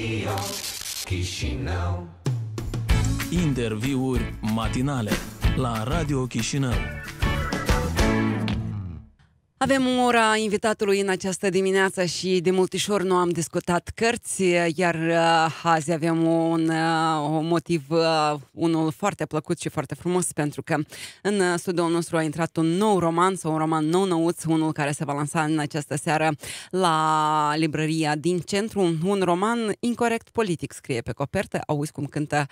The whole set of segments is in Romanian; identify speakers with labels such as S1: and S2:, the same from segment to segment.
S1: Radio Chișinău Interviuri matinale la Radio Chișinău
S2: avem ora invitatului în această dimineață și de multișor nu am discutat cărți, iar uh, azi avem un, uh, un motiv, uh, unul foarte plăcut și foarte frumos, pentru că în studioul nostru a intrat un nou roman sau un roman nou nouț, unul care se va lansa în această seară la librăria din centru, un roman incorrect politic, scrie pe copertă, auzi cum cântă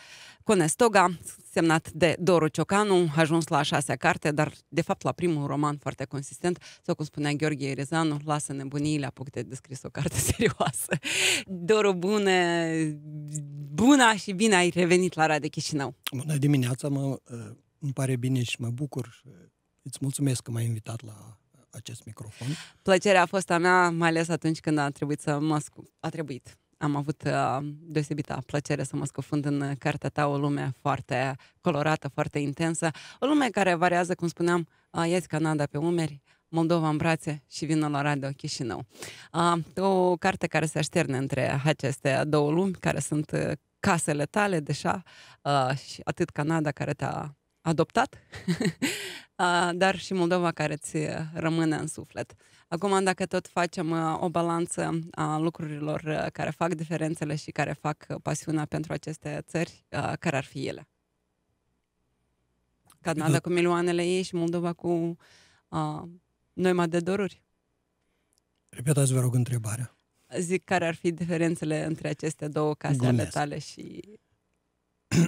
S2: Conestoga, semnat de Doru Ciocanu, ajuns la a șasea carte, dar de fapt la primul roman foarte consistent, sau cum spunea Gheorghe Rezanu, lasă nebunii, apucă-te de descris o carte serioasă. Doru, bună, bună și bine ai revenit la Radio Chișinău.
S1: Bună dimineața, mă, ă, îmi pare bine și mă bucur. Îți mulțumesc că m-ai invitat la acest microfon.
S2: Plăcerea a fost a mea, mai ales atunci când a trebuit să mă... a trebuit am avut uh, deosebită plăcere să mă scufund în uh, cartea ta, o lume foarte colorată, foarte intensă, o lume care variază, cum spuneam, uh, ieți Canada pe umeri, Moldova în brațe și vină la Radio Chișinău. O carte care se așterne între aceste două lumi, care sunt casele tale deja, și atât Canada care te-a adoptat, dar și Moldova care ți rămâne în suflet. Acum, dacă tot facem o balanță a lucrurilor care fac diferențele și care fac pasiunea pentru aceste țări, care ar fi ele? Canada cu milioanele ei și Moldova cu noi noima de doruri? Repetați, vă rog, întrebarea. Zic, care ar fi diferențele între aceste două case ale tale și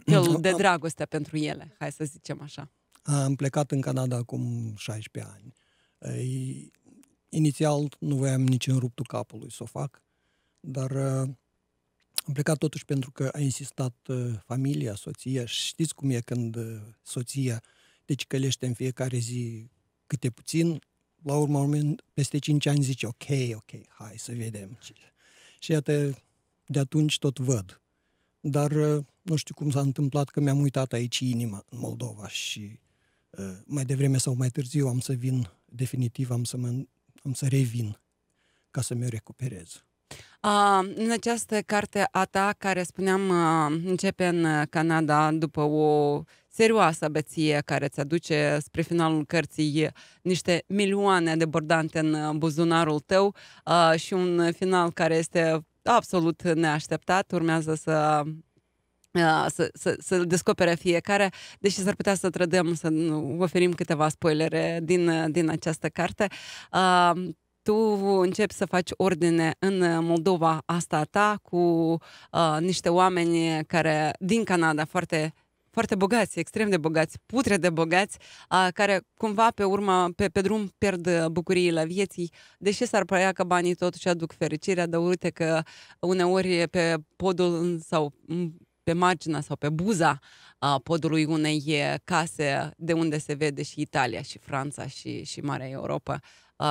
S2: el de dragoste pentru ele, hai să zicem așa?
S1: Am plecat în Canada acum 16 ani. Inițial nu voiam nici în ruptul capului să o fac, dar uh, am plecat totuși pentru că a insistat uh, familia, soția știți cum e când uh, soția deci cicălește în fiecare zi câte puțin, la urmă, urmă peste 5 ani zice, ok, ok, hai să vedem. Și iată, de atunci tot văd. Dar nu știu cum s-a întâmplat că mi-am uitat aici inima în Moldova și uh, mai devreme sau mai târziu am să vin, definitiv am să, mă, am să revin ca să mi-o recuperez.
S2: A, în această carte a ta, care spuneam uh, începe în uh, Canada după o serioasă beție care îți aduce spre finalul cărții niște milioane de bordante în buzunarul tău a, și un final care este absolut neașteptat, urmează să să, să, să descopere fiecare, deși s-ar putea să trădăm, să oferim câteva spoilere din, din această carte. Uh, tu începi să faci ordine în Moldova asta a ta cu uh, niște oameni care din Canada foarte foarte bogați, extrem de bogați, putre de bogați, uh, care cumva pe urmă, pe, pe drum pierd bucuriile vieții, deși s-ar părea că banii totuși aduc fericirea, dar uite că uneori pe podul sau pe marginea sau pe buza podului unei case de unde se vede și Italia și Franța și, și Marea Europa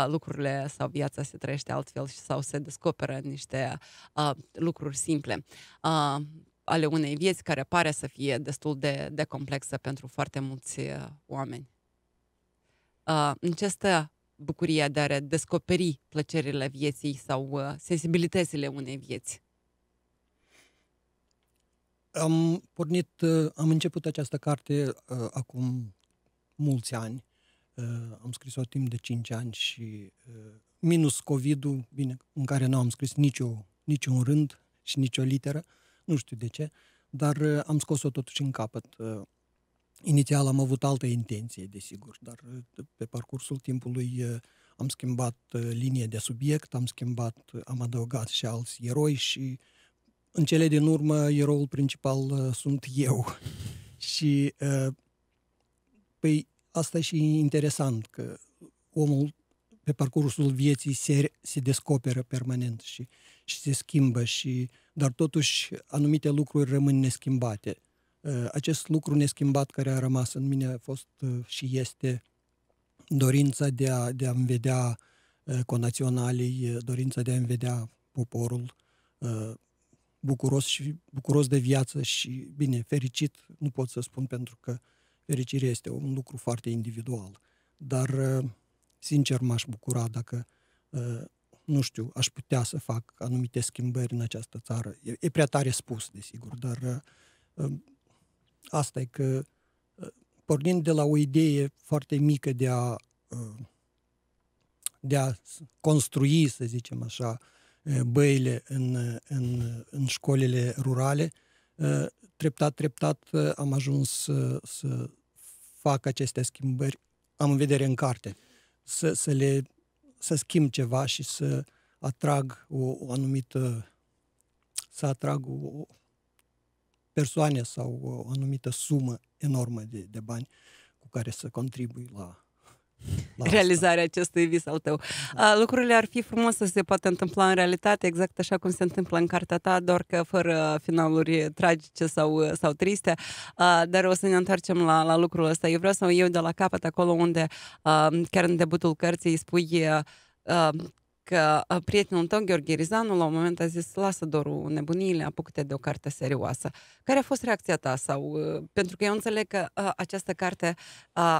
S2: lucrurile sau viața se trăiește altfel sau se descoperă niște uh, lucruri simple uh, ale unei vieți care pare să fie destul de, de complexă pentru foarte mulți uh, oameni. Uh, stă bucuria de a descoperi plăcerile vieții sau uh, sensibilitățile unei vieți
S1: am pornit, uh, am început această carte uh, acum mulți ani. Uh, am scris-o timp de 5 ani și minus COVID-ul, bine, în care nu am scris nicio, niciun rând și nicio literă, nu știu de ce, dar am scos-o totuși în capăt. Inițial am avut altă intenție, desigur, dar pe parcursul timpului am schimbat linie de subiect, am schimbat, am adăugat și alți eroi și uh, în cele din urmă, eroul principal uh, sunt eu. și, uh, păi, asta e și interesant, că omul pe parcursul vieții se, se descoperă permanent și, și se schimbă, și, dar totuși anumite lucruri rămân neschimbate. Uh, acest lucru neschimbat care a rămas în mine a fost și este dorința de, a, de a-mi vedea conaționalii, dorința de a-mi vedea poporul, bucuros și bucuros de viață și, bine, fericit, nu pot să spun pentru că fericirea este un lucru foarte individual. Dar, uh, sincer, m-aș bucura dacă, uh, nu știu, aș putea să fac anumite schimbări în această țară. E, e prea tare spus, desigur, dar uh, um, asta e că, pornind de la o idee foarte mică de a, de a construi, să zicem așa, băile în, în, în școlile rurale, treptat, treptat am ajuns să, să fac aceste schimbări, am în vedere în carte, să, să le să schimb ceva și să atrag o, o anumită să atrag o persoane sau o anumită sumă enormă de, de bani cu care să contribui la realizarea
S2: acestui vis al tău. Da. Lucrurile ar fi frumos să se poată întâmpla în realitate, exact așa cum se întâmplă în cartea ta, doar că fără finaluri tragice sau, sau triste, dar o să ne întoarcem la, la lucrul ăsta. Eu vreau să iau de la capăt acolo unde, chiar în debutul cărții, spui că prietenul tău, Gheorghe Rizanu, la un moment a zis, lasă dorul nebuniile, apucă-te de o carte serioasă. Care a fost reacția ta? sau Pentru că eu înțeleg că această carte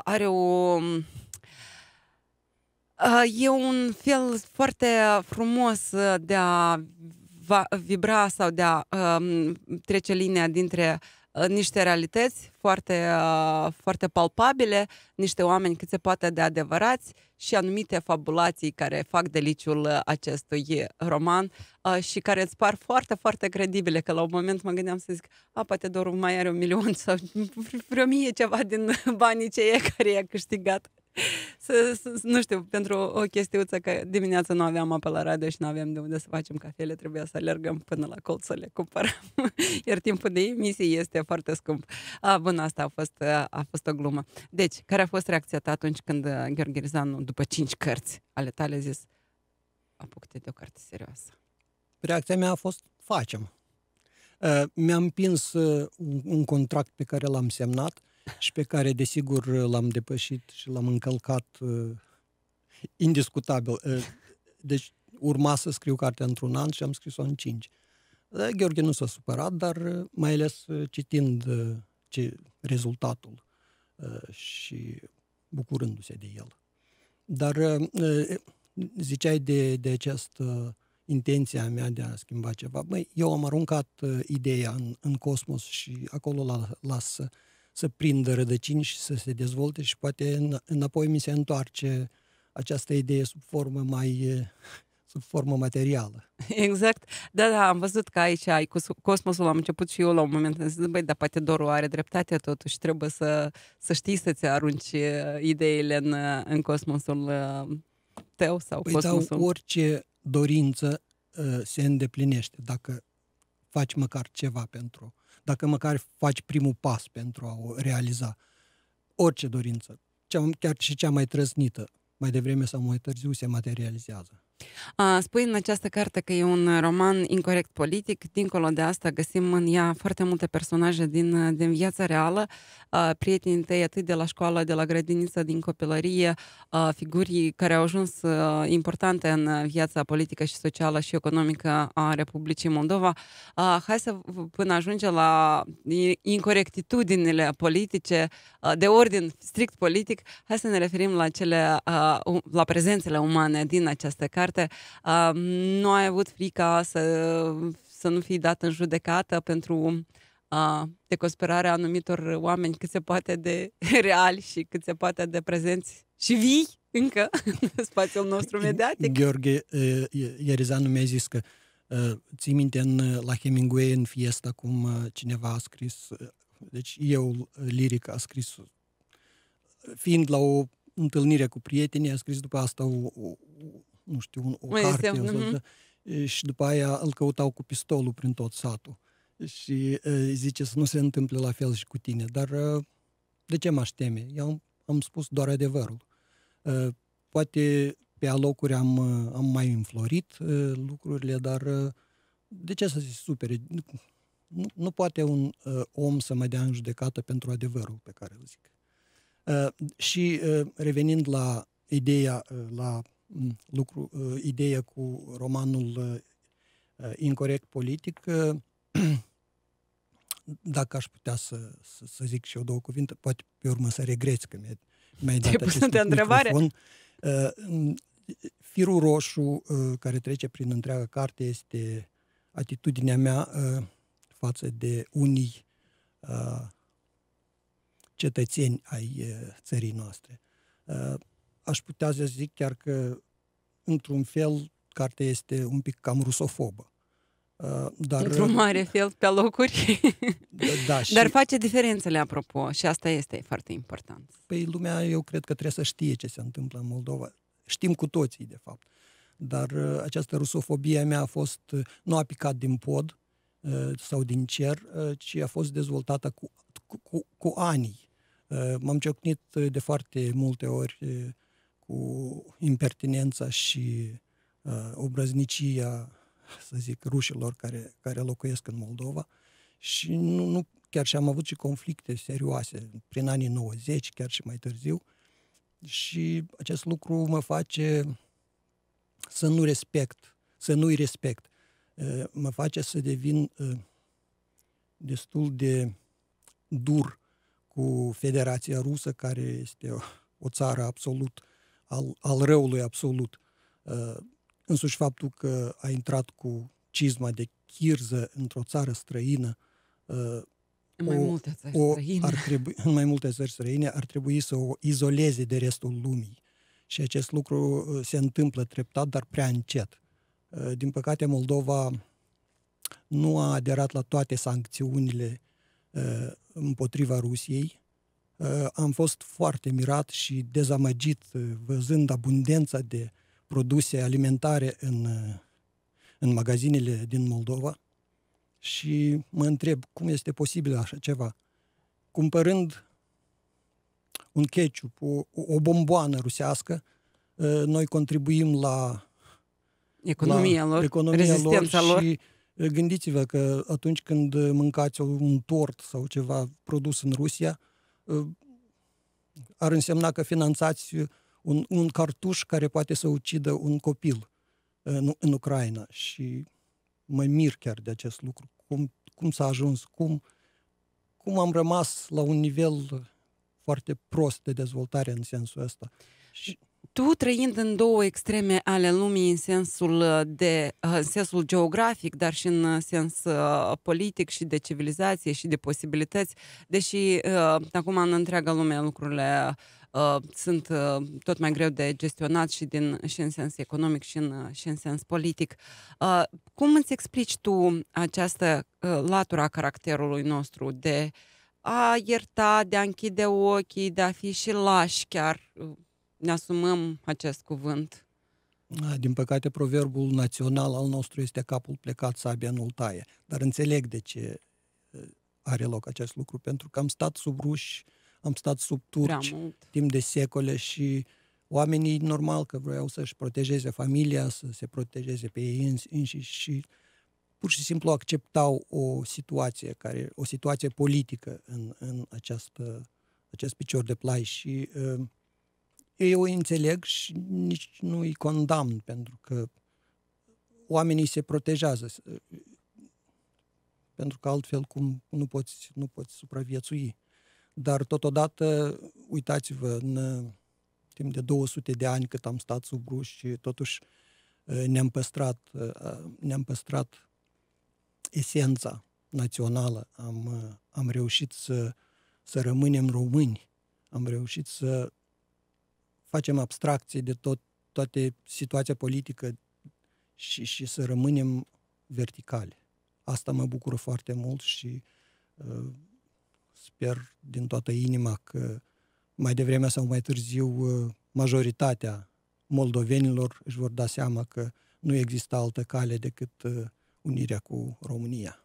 S2: are o E un fel foarte frumos uh, de a vibra sau de a um, trece linia dintre uh, niște realități foarte, uh, foarte palpabile, niște oameni cât se poate de adevărați și anumite fabulații care fac deliciul acestui roman și care îți par foarte, foarte credibile, că la un moment mă gândeam să zic, a, poate doar mai are un milion sau vreo mie ceva din banii ce e care i-a câștigat să, să, nu știu, pentru o chestiuță că dimineața nu aveam apă la radio și nu aveam de unde să facem cafele, trebuia să alergăm până la colț să le cumpărăm. Iar timpul de emisie este foarte scump. A, bun, asta a fost, a fost o glumă. Deci, care a fost reacția ta atunci când uh, Gheorghe Rizanu, după cinci cărți ale tale, a zis
S1: apucă-te de o carte serioasă? Reacția mea a fost facem. Uh, mi-am uh, un contract pe care l-am semnat și pe care, desigur, l-am depășit și l-am încălcat uh, indiscutabil. Uh, deci urma să scriu cartea într-un an și am scris-o în cinci. Uh, Gheorghe nu s-a supărat, dar uh, mai ales uh, citind uh, ce, rezultatul uh, și bucurându-se de el. Dar ziceai de, de această intenție a mea de a schimba ceva. Băi, eu am aruncat ideea în, în cosmos și acolo la las să prindă rădăcini și să se dezvolte și poate înapoi mi se întoarce această idee sub formă mai sub formă materială.
S2: Exact. Da, da, am văzut că aici ai cosmosul, am început și eu la un moment, am zis, băi, dar poate Doru are dreptate totuși, trebuie să, să știi să-ți arunci uh, ideile în, uh, în cosmosul uh, tău sau păi cosmosul... Da,
S1: orice dorință se îndeplinește dacă faci măcar ceva pentru dacă măcar faci primul pas pentru a o realiza. Orice dorință, cea, chiar și cea mai trăznită, mai devreme sau mai târziu se materializează.
S2: Spui în această carte că e un roman incorrect politic, dincolo de asta găsim în ea foarte multe personaje din, din viața reală, prietenii tăi atât de la școală, de la grădiniță, din copilărie, figurii care au ajuns importante în viața politică și socială și economică a Republicii Moldova. Hai să până ajunge la incorectitudinile politice, de ordin strict politic, hai să ne referim la, cele, la prezențele umane din această carte departe, uh, nu ai avut frica să, să nu fii dat în judecată pentru uh, decosperarea anumitor oameni cât se poate de reali și cât se poate de prezenți și vii încă în spațiul nostru mediatic.
S1: Gheorghe Ierizanu mi-a zis că ții minte în, la Hemingway în fiesta cum cineva a scris, deci eu liric a scris fiind la o întâlnire cu prietenii, a scris după asta o, o, nu știu, un, o carte. Este, mhm. uh-huh. Și după aia îl căutau cu pistolul prin tot satul. Și uh, zice să nu se întâmple la fel și cu tine. Dar uh, de ce m-aș teme? Eu am, am spus doar adevărul. Uh, poate pe alocuri am, am mai înflorit uh, lucrurile, dar uh, de ce să se supere? Nu, nu poate un uh, om să mă dea în judecată pentru adevărul pe care îl zic. Uh, și uh, revenind la ideea, uh, la lucru, uh, ideea cu romanul uh, Incorrect Politic, uh, dacă aș putea să, să, să zic și eu două cuvinte, poate pe urmă să regreți că mi-ai, mi-ai dat acest întrebare? microfon. Firul roșu care trece prin întreaga carte este atitudinea mea față de unii cetățeni ai țării noastre aș putea să zic chiar că, într-un fel, cartea este un pic cam rusofobă. Uh, dar, Într-un uh, mare
S2: fel, pe locuri. Da, și, Dar face diferențele, apropo, și asta este foarte
S1: important. Păi lumea, eu cred că trebuie să știe ce se întâmplă în Moldova. Știm cu toții, de fapt. Dar uh, această rusofobie mea a fost, nu a picat din pod sau din cer, ci a fost dezvoltată cu, cu, cu, cu ani. M-am ciocnit de foarte multe ori cu impertinența și uh, obrăznicia, să zic, rușilor care, care locuiesc în Moldova. Și nu, nu, chiar și am avut și conflicte serioase prin anii 90, chiar și mai târziu. Și acest lucru mă face să nu respect, să nu-i respect. Uh, mă face să devin uh, destul de dur cu Federația Rusă, care este o, o țară absolut al, al răului absolut. Uh, însuși faptul că a intrat cu cizma de chirză într-o țară străină, uh, în mai multe o, străină. Ar trebui, în mai multe țări străine ar trebui să o izoleze de restul lumii. Și acest lucru uh, se întâmplă treptat, dar prea încet. Din păcate, Moldova nu a aderat la toate sancțiunile împotriva Rusiei, Uh, am fost foarte mirat și dezamăgit uh, văzând abundența de produse alimentare în, uh, în magazinele din Moldova și mă întreb cum este posibil așa ceva. Cumpărând un ketchup, o, o bomboană rusească, noi contribuim la economia la lor, economia lor și lor. gândiți-vă că atunci când mâncați un tort sau ceva produs în Rusia, Uh, ar însemna că finanțați un, un cartuș care poate să ucidă un copil uh, în, în Ucraina și mă mir chiar de acest lucru. Cum, cum s-a ajuns, cum, cum am rămas la un nivel foarte prost de dezvoltare în sensul ăsta.
S2: Și, tu trăind în două extreme ale lumii în sensul, uh, de, uh, în sensul geografic, dar și în uh, sens politic și de civilizație și de posibilități, deși acum în întreaga lume lucrurile sunt tot mai greu de gestionat și, din, și în sens economic și în, și în sens politic. cum îți explici tu această latura caracterului nostru de a ierta, de a închide ochii, de a fi și lași chiar ne asumăm acest cuvânt.
S1: Da, din păcate, proverbul național al nostru este capul plecat, sabia nu-l taie. Dar înțeleg de ce uh, are loc acest lucru, pentru că am stat sub ruși, am stat sub turci timp de secole și oamenii, normal că vreau să-și protejeze familia, să se protejeze pe ei înșiși și pur și simplu acceptau o situație, care, o situație politică în, în această, acest picior de plai și uh, eu îi înțeleg și nici nu îi condamn, pentru că oamenii se protejează. Uh, pentru că altfel cum nu poți, nu poți supraviețui. Dar totodată, uitați-vă, în uh, timp de 200 de ani cât am stat sub ruși, totuși uh, ne-am păstrat, ne-am păstrat esența națională. Am, am reușit să, să rămânem români. Am reușit să facem abstracție de tot, toate situația politică și, și să rămânem verticale. Asta mă bucură foarte mult și uh, sper din toată inima că mai devreme sau mai târziu uh, majoritatea moldovenilor își vor da seama că nu există altă cale decât uh, unirea cu România.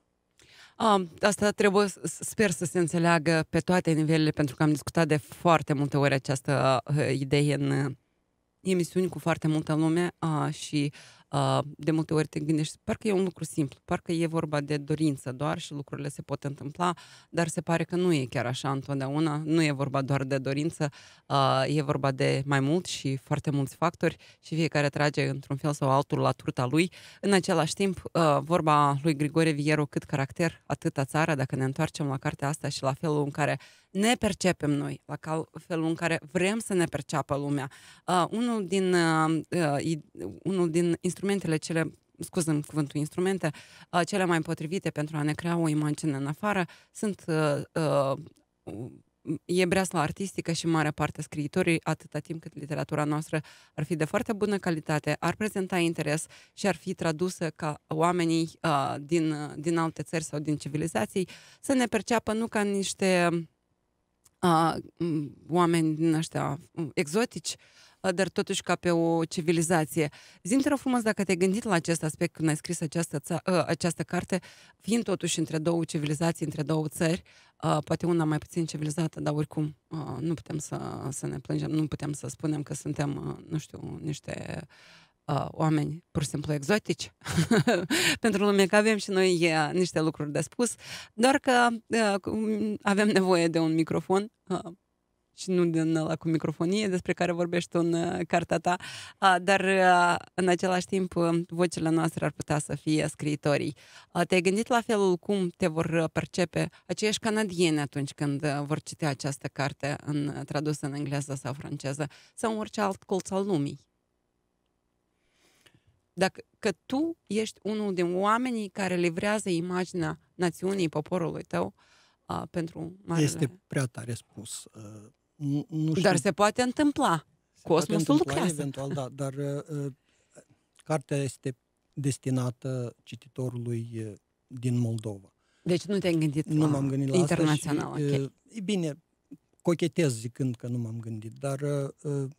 S2: Um, asta trebuie, sper să se înțeleagă pe toate nivelele, pentru că am discutat de foarte multe ori această uh, idee în uh, emisiuni cu foarte multă lume uh, și Ah, de multe ori te gândești, parcă e un lucru simplu, parcă e vorba de dorință doar și lucrurile se pot întâmpla, dar se pare că nu e chiar așa întotdeauna, nu e vorba doar de dorință, ah, e vorba de mai mult și foarte mulți factori și fiecare trage într-un fel sau altul la turta lui. În același timp, ah, vorba lui Grigore Vieru, cât caracter, atâta țară, dacă ne întoarcem la cartea asta și la felul în care ne percepem noi, la cal, felul în care vrem să ne perceapă lumea. Uh, unul, din, uh, uh, unul din instrumentele cele scuzăm cuvântul instrumente, uh, cele mai potrivite pentru a ne crea o imagine în afară sunt uh, uh, e breasla artistică și mare parte scriitorii, atâta timp cât literatura noastră ar fi de foarte bună calitate, ar prezenta interes și ar fi tradusă ca oamenii uh, din, din alte țări sau din civilizații să ne perceapă nu ca niște uh, oameni din ăștia exotici, uh, dar totuși ca pe o civilizație. Zim, te rog frumos, dacă te-ai gândit la acest aspect când ai scris această, ța- uh, această carte, fiind totuși între două civilizații, între două țări, uh, poate una mai puțin civilizată, dar oricum uh, nu putem să, să ne plângem, nu putem să spunem că suntem, uh, nu știu, niște uh, uh, oameni pur și simplu exotici pentru lume, că avem și noi e, niște lucruri de spus, doar că uh, avem nevoie de un microfon uh, și nu din ăla cu microfonie despre care vorbești în uh, cartea ta, uh, dar uh, în același timp uh, vocile noastre ar putea să fie scriitorii. Uh, te-ai gândit la felul cum te vor uh, percepe aceiași canadieni atunci când uh, vor citi această carte în, uh, tradusă în engleză sau franceză sau în orice alt colț al lumii? Dacă, că tu ești unul din oamenii care livrează imaginea națiunii, poporului tău uh, pentru marele. Este
S1: prea tare spus. Uh, nu, nu știu. Dar se
S2: poate întâmpla. Se Cosmosul poate lucrează. Eventual, da,
S1: dar uh, cartea este destinată cititorului uh, din Moldova.
S2: Deci nu te-ai gândit nu la m-am gândit la internațional. Asta și, okay. E bine,
S1: cochetez zicând că nu m-am gândit, dar uh,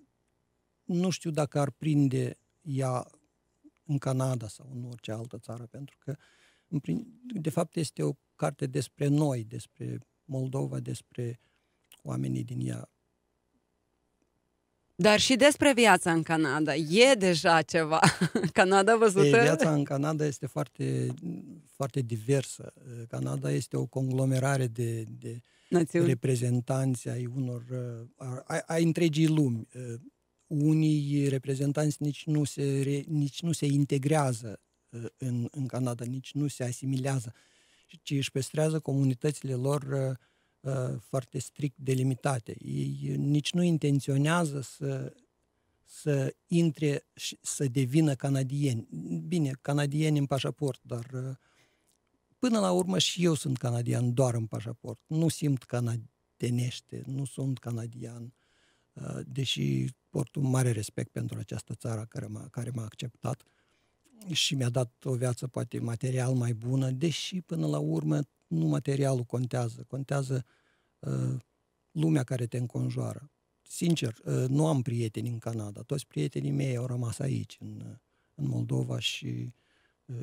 S1: nu știu dacă ar prinde ea în Canada sau în orice altă țară, pentru că, de fapt, este o carte despre noi, despre Moldova, despre oamenii din ea.
S2: Dar și despre viața în Canada. E deja ceva. Canada văzută? E, viața
S1: în Canada este foarte, foarte diversă. Canada este o conglomerare de, de reprezentanți ai unor, a, a întregii lumi unii reprezentanți nici nu se, re, nici nu se integrează uh, în, în Canada, nici nu se asimilează, ci își păstrează comunitățile lor uh, uh, foarte strict delimitate. Ei nici nu intenționează să, să intre și să devină canadieni. Bine, canadieni în pașaport, dar până la urmă și eu sunt canadian doar în pașaport. Nu simt canadienește, nu sunt canadian. Uh, Uh, deși port un mare respect pentru această țară care m-a, care m-a acceptat și mi-a dat o viață poate material mai bună, deși până la urmă nu materialul contează, contează uh, lumea care te înconjoară. Sincer, uh, nu am prieteni în Canada, toți prietenii mei au rămas aici, în, în Moldova și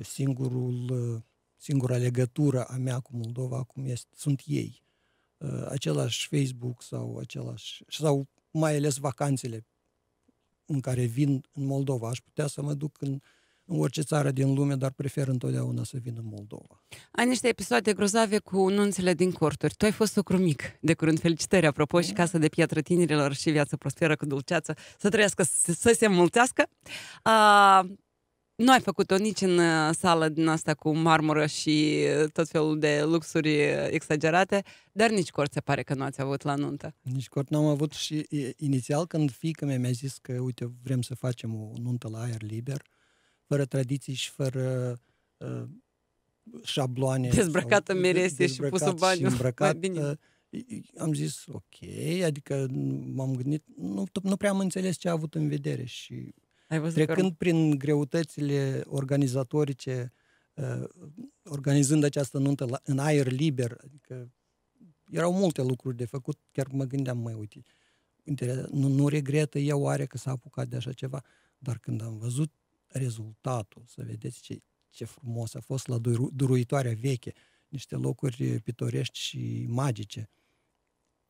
S1: singurul, singura legătură a mea cu Moldova acum este, sunt ei. același Facebook sau același, sau mai ales vacanțele în care vin în Moldova. Aș putea să mă duc în, în orice țară din lume, dar prefer întotdeauna să vin în Moldova.
S2: Ai niște episoade grozave cu nunțele din corturi. Tu ai fost sucru mic de curând. Felicitări, apropo, mm. și Casa de Piatră Tinerilor și Viață Prosperă cu Dulceață să trăiască, să se mulțească. Uh, nu ai făcut-o nici în uh, sală din asta cu marmură și uh, tot felul de luxuri uh, exagerate, dar nici cort se pare că nu ați avut la nuntă.
S1: Nici cort nu am avut și inițial când fiica mea mi-a zis că, uite, vrem să facem o nuntă la aer liber, fără tradiții și fără uh, șabloane. Dezbrăcată sau, și pusă bani. Îmbrăcat, bine. am zis ok, adică m-am gândit, nu, nu prea am înțeles ce a avut în vedere și ai văzut Trecând că... prin greutățile organizatorice, uh, organizând această nuntă în aer liber, adică erau multe lucruri de făcut, chiar mă gândeam, mai uite, nu, nu regretă ea oare că s-a apucat de așa ceva, dar când am văzut rezultatul, să vedeți ce, ce frumos a fost la duruitoarea veche, niște locuri pitorești și magice,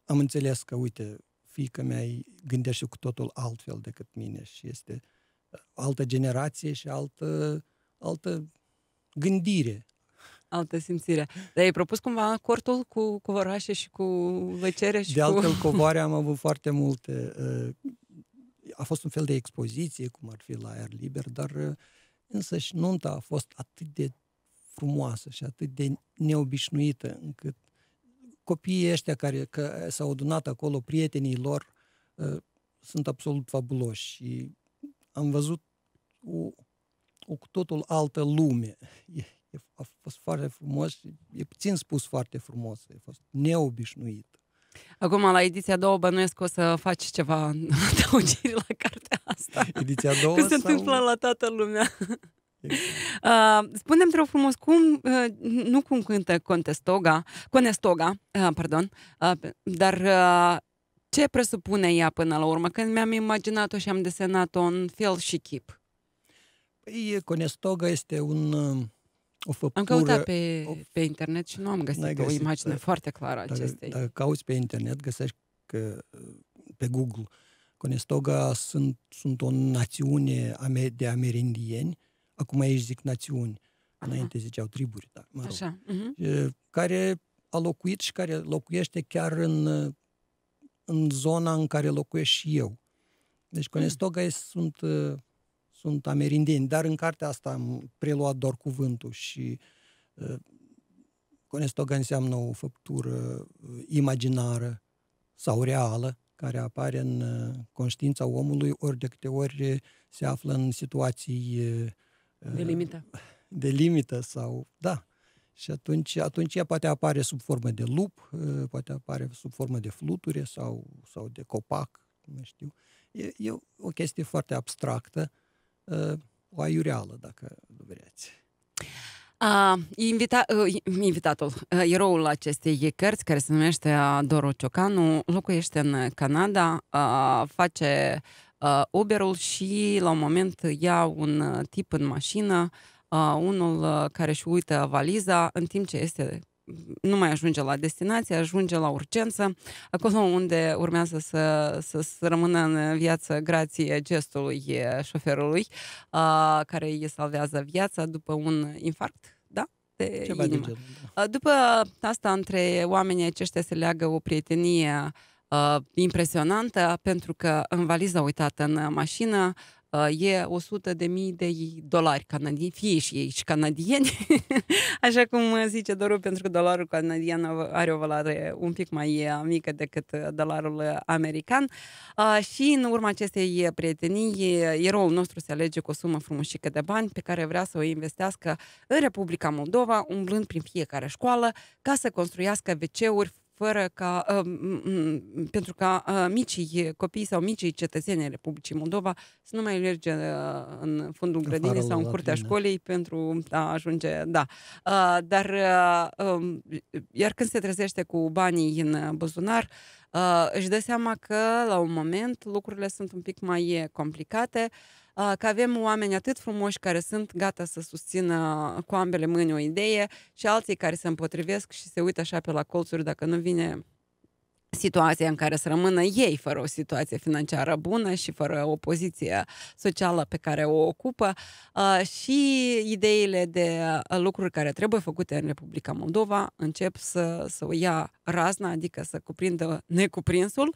S1: am înțeles că, uite, fiica mea gândește cu totul altfel decât mine și este altă generație și altă, altă gândire. Altă simțire.
S2: Dar ai propus cumva cortul cu covorașe și cu vecere și De cu... altfel, covoare
S1: am avut foarte multe. Uh, a fost un fel de expoziție, cum ar fi la aer liber, dar uh, însă și nunta a fost atât de frumoasă și atât de neobișnuită încât copiii ăștia care că s-au adunat acolo, prietenii lor, uh, sunt absolut fabuloși și am văzut o, o cu totul altă lume. E, a fost foarte frumos e puțin spus foarte frumos. E fost neobișnuit.
S2: Acum, la ediția 2, bănuiesc că o să faci ceva adăugiri la cartea asta.
S1: Ediția 2 Că se întâmplă sau... la toată
S2: lumea. Exact. Uh, spune te rog frumos, cum, uh, nu cum cântă Contestoga, Conestoga, uh, pardon, uh, dar uh, ce presupune ea până la urmă, când mi-am imaginat-o și am desenat-o în fel și chip?
S1: Păi, Conestoga este un, uh, o făptură... Am căutat pe, o... pe internet și
S2: nu am găsit, găsit o imagine dar, foarte clară a acestei.
S1: Dacă cauți pe internet, găsești că, uh, pe Google. Conestoga sunt, sunt o națiune de amerindieni, acum aici zic națiuni, înainte ziceau triburi, da, mă rog, Așa. Uh-huh. care a locuit și care locuiește chiar în uh, în zona în care locuiesc și eu. Deci Conestoga mm. sunt, ă, sunt amerindeni, dar în cartea asta am preluat doar cuvântul și ă, Conestoga înseamnă o făptură ă, imaginară sau reală, care apare în conștiința omului ori de câte ori se află în situații de limită. De limită sau, da, și atunci, atunci ea poate apare sub formă de lup, ă, poate apare sub formă de fluture sau, sau de copac, nu știu. E, e o chestie foarte abstractă, ă, o aiureală, dacă vreți.
S2: A, invita, ă, invitatul, eroul acestei cărți, care se numește Doru Ciocanu, locuiește în Canada, a, face uh, Uberul și la un moment ia un tip în mașină uh, unul uh, care își uită valiza în timp ce este mm, nu mai ajunge la destinație, ajunge la urgență, acolo unde urmează să, să, să rămână în viață grație gestului șoferului, uh, care îi salvează viața după un infarct, da? Ceva inimă. De da. uh, După asta, între oamenii aceștia se leagă o prietenie uh, impresionantă, pentru că în valiza uitată în mașină e 100 de mii de dolari canadieni, fie și ei și canadieni, așa cum zice Doru, pentru că dolarul canadian are o valoare un pic mai mică decât dolarul american. Și în urma acestei prietenii, eroul nostru se alege cu o sumă frumoșică de bani pe care vrea să o investească în Republica Moldova, umblând prin fiecare școală, ca să construiască WC-uri fără ca, ă, pentru ca ă, micii copii sau micii cetățeni ai Republicii Moldova să nu mai uh, în fundul grădinii sau în curtea școlii pentru a ajunge, da. Dar, iar când se trezește cu banii în buzunar, își dă seama că, la un moment, lucrurile sunt un pic mai complicate, uh, că avem oameni atât frumoși care sunt gata să susțină cu ambele mâini o idee și alții care se împotrivesc și se uită așa pe la colțuri dacă nu vine situația în care să rămână ei fără o situație financiară bună și fără o poziție socială pe care o ocupă și ideile de lucruri care trebuie făcute în Republica Moldova încep să, să o ia razna, adică să cuprindă necuprinsul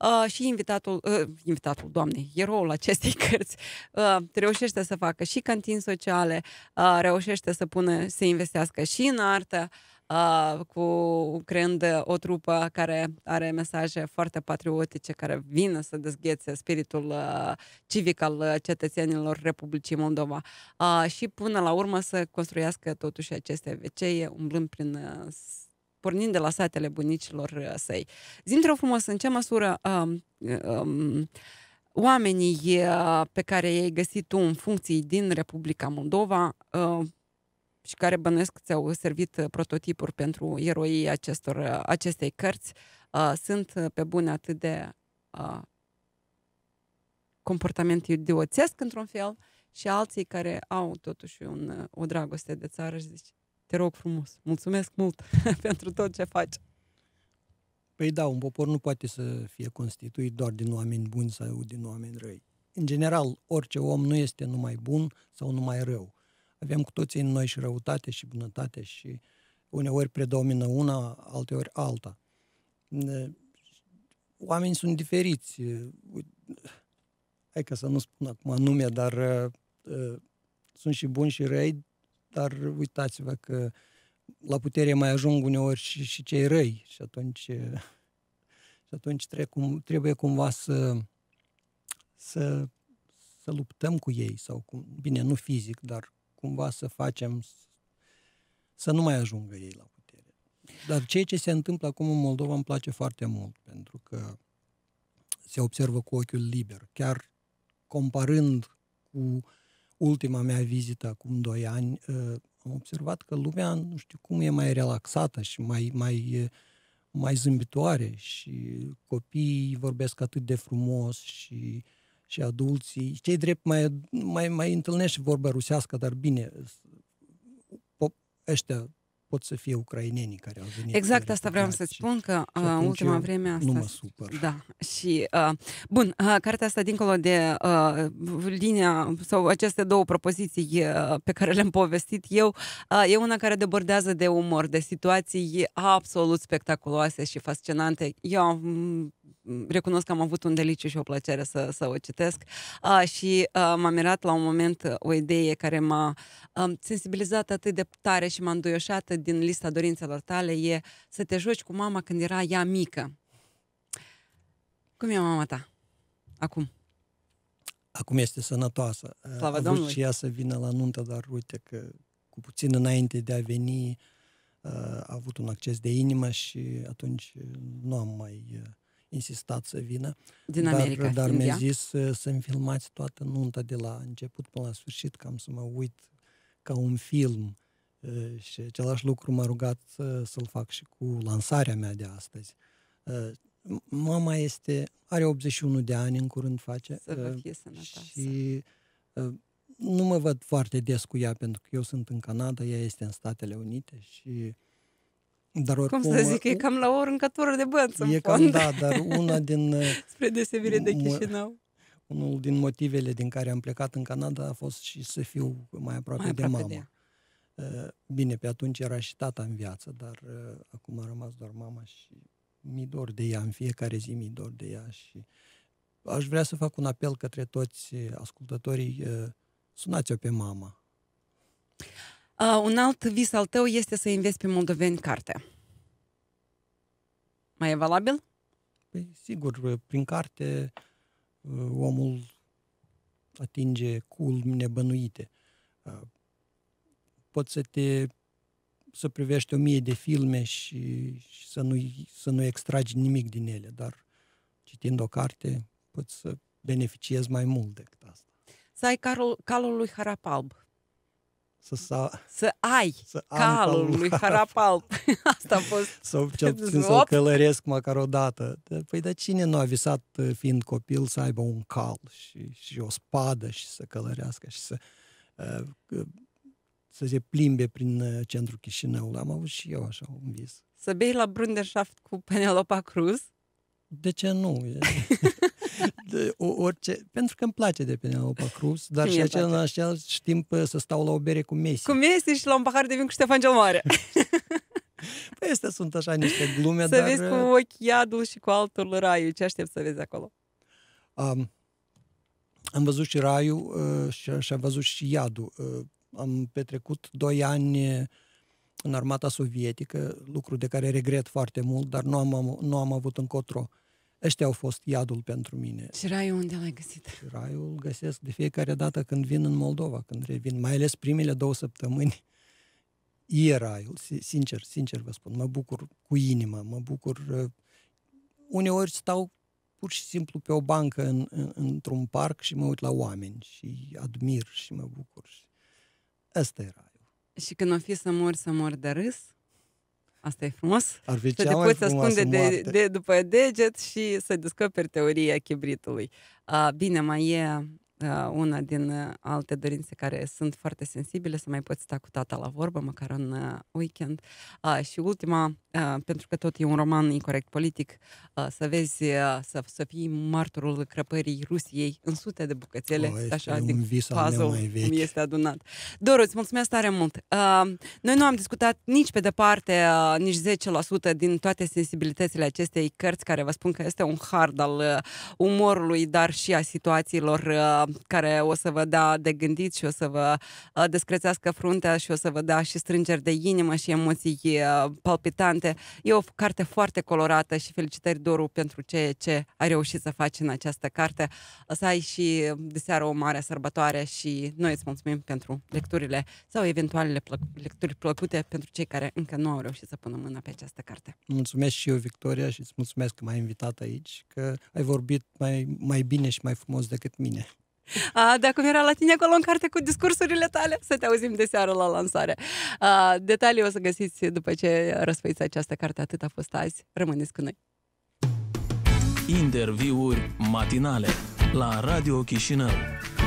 S2: Uh, și invitatul, uh, invitatul, doamne, eroul acestei cărți uh, reușește să facă și cantini sociale, uh, reușește să pună, să investească și în artă, uh, cu creând o trupă care are mesaje foarte patriotice, care vină să dezghețe spiritul uh, civic al uh, cetățenilor Republicii Moldova uh, și până la urmă să construiască totuși aceste vecei umblând prin uh, pornind de la satele bunicilor uh, săi. Zintre-o frumos, în ce măsură um, um, oamenii uh, pe care i-ai găsit tu în funcții din Republica Moldova um, și care bănuiesc ți-au servit prototipuri pentru eroii acestor, acestei cărți, uh, sunt pe bune atât de uh, comportament idioțesc într-un fel și alții care au totuși un, o dragoste de țară și zici, te rog frumos. Mulțumesc mult
S1: pentru tot ce faci. Păi da, un popor nu poate să fie constituit doar din oameni buni sau din oameni răi. În general, orice om nu este numai bun sau numai rău. Avem cu toții în noi și răutate și bunătate și uneori predomină una, alteori alta. Oamenii sunt diferiți. Hai ca să nu spun acum nume, dar uh, sunt și buni și răi dar uitați-vă că la putere mai ajung uneori și, și cei răi și atunci, și atunci trebuie, trebuie cumva să, să, să luptăm cu ei sau, cum, bine, nu fizic, dar cumva să facem să nu mai ajungă ei la putere. Dar ceea ce se întâmplă acum în Moldova îmi place foarte mult, pentru că se observă cu ochiul liber, chiar comparând cu ultima mea vizită acum 2 ani, uh, am observat că lumea, nu știu cum, e mai relaxată și mai, mai, uh, mai zâmbitoare și copiii vorbesc atât de frumos și, și adulții. Cei drept mai, mai, mai întâlnești vorba rusească, dar bine, ăștia pot să fie ucrainenii care au venit. Exact
S2: asta vreau să spun, că uh, ultima vreme asta... Nu mă supăr. Da, și... Uh, bun, uh, cartea asta, dincolo de uh, linia sau aceste două propoziții uh, pe care le-am povestit eu, uh, e una care debordează de umor, de situații absolut spectaculoase și fascinante. Eu am recunosc că am avut un deliciu și o plăcere să, să o citesc uh, și uh, m am mirat la un moment o idee care m-a um, sensibilizat atât de tare și m-a înduioșat din lista dorințelor tale, e să te joci cu mama când era ea mică. Cum e mama
S1: ta acum? Acum este sănătoasă. Slavă a Domnului. și ea să vină la nuntă, dar uite că cu puțin înainte de a veni a avut un acces de inimă și atunci nu am mai insistat să vină. Din dar, America, Dar mi-a zis să-mi filmați toată nunta de la început până la sfârșit, cam să mă uit ca un film. Eh, și același lucru m-a rugat eh, să-l fac și cu lansarea mea de astăzi. Eh, mama este, are 81 de ani, în curând face. Să vă fie Și nu mă văd foarte des cu ea, pentru că eu sunt în Canada, ea este în Statele Unite și uh, dar oricum, Cum să zic, e uh,
S2: cam la o râncătură de bani, în e fond. da, dar una din... Uh, Spre deosebire de Chișinău.
S1: Unul din motivele din care am plecat în Canada a fost și să fiu mai aproape, mai aproape de mamă. De uh, Bine, pe atunci era și tata în viață, dar acum a rămas doar mama și mi dor de ea, în fiecare zi mi dor de ea și aș vrea să fac un apel către toți ascultătorii, sunați-o pe mama.
S2: Uh, un alt vis al tău este să investi pe moldoveni carte. Mai e valabil?
S1: Păi, sigur, prin carte uh, omul atinge culmi nebănuite. Poți să te să privești o mie de filme și, și să, nu, să nu extragi nimic din ele, dar citind o carte poți să beneficiezi mai mult decât asta.
S2: Să ai calul, calul lui Harap Alb. Să, să, să ai să calul lui Harapal. Asta a fost. Să cel puțin să
S1: călăresc măcar o dată. Păi de cine nu a visat uh, fiind copil să aibă un cal și, și o spadă și să călărească și să uh, să se plimbe prin uh, centrul Chișinăului. Am avut și eu așa un vis.
S2: Să bei la Brunderschaft cu Penelopa Cruz?
S1: De ce nu? de, orice, pentru că îmi place de Penelope Cruz, dar și acel, în același timp uh, să stau la o bere cu Messi.
S2: Cu Messi și la un pahar de vin cu Ștefan cel Mare.
S1: păi astea sunt așa niște glume, să dar... Să vezi uh, cu
S2: ochii iadul și cu altul raiul. Ce aștept să vezi acolo?
S1: Um, am văzut și raiul uh, și, și am văzut și iadul. Uh, am petrecut doi ani uh, în armata sovietică, lucru de care regret foarte mult, dar nu am, nu am avut încotro. Uh, Ăștia au fost iadul pentru mine. Și raiul unde l-ai găsit? Și raiul găsesc de fiecare dată când vin în Moldova, când revin, mai ales primele două săptămâni. E raiul, sincer, sincer vă spun, mă bucur cu inima, mă bucur. Uh, uneori stau pur și simplu pe o bancă în, în, într-un parc și mă uit la oameni și admir și mă bucur. Ăsta e raiul.
S2: Și când o fi să mor, să mor de râs? Asta e frumos.
S1: Ar fi să te poți ascunde de, de,
S2: după deget și să descoperi teoria chibritului. Uh, bine, mai e Uh, una din uh, alte dorințe care sunt foarte sensibile, să mai poți sta cu tata la vorbă, măcar în uh, weekend. Și ultima, pentru că tot e un roman incorrect politic, să vezi, să, să fii martorul crăpării Rusiei în sute de bucățele, o, este așa, din puzzle, cum este adunat. Doru, îți mulțumesc tare mult! Noi nu am discutat nici pe departe, nici 10% din toate sensibilitățile acestei cărți, care vă spun că este un hard al umorului, dar și a situațiilor care o să vă dea de gândit și o să vă uh, descrețească fruntea și o să vă dea și strângeri de inimă și emoții uh, palpitante. E o carte foarte colorată și felicitări, Doru, pentru ceea ce ai reușit să faci în această carte. Să ai și um, de seară o mare sărbătoare și noi îți mulțumim pentru lecturile sau eventualele plăc- lecturi plăcute pentru cei care încă nu au reușit să pună mâna pe această carte.
S1: Mulțumesc și eu, Victoria, și îți mulțumesc că m-ai invitat aici, că ai vorbit mai, mai bine și mai frumos decât mine.
S2: A, dacă era la tine acolo în carte cu discursurile tale, să te auzim de seară la lansare. A, detalii o să găsiți după ce răsfăiți această carte. Atât a fost azi. Rămâneți cu noi.
S1: Interviuri matinale la Radio Chișinău.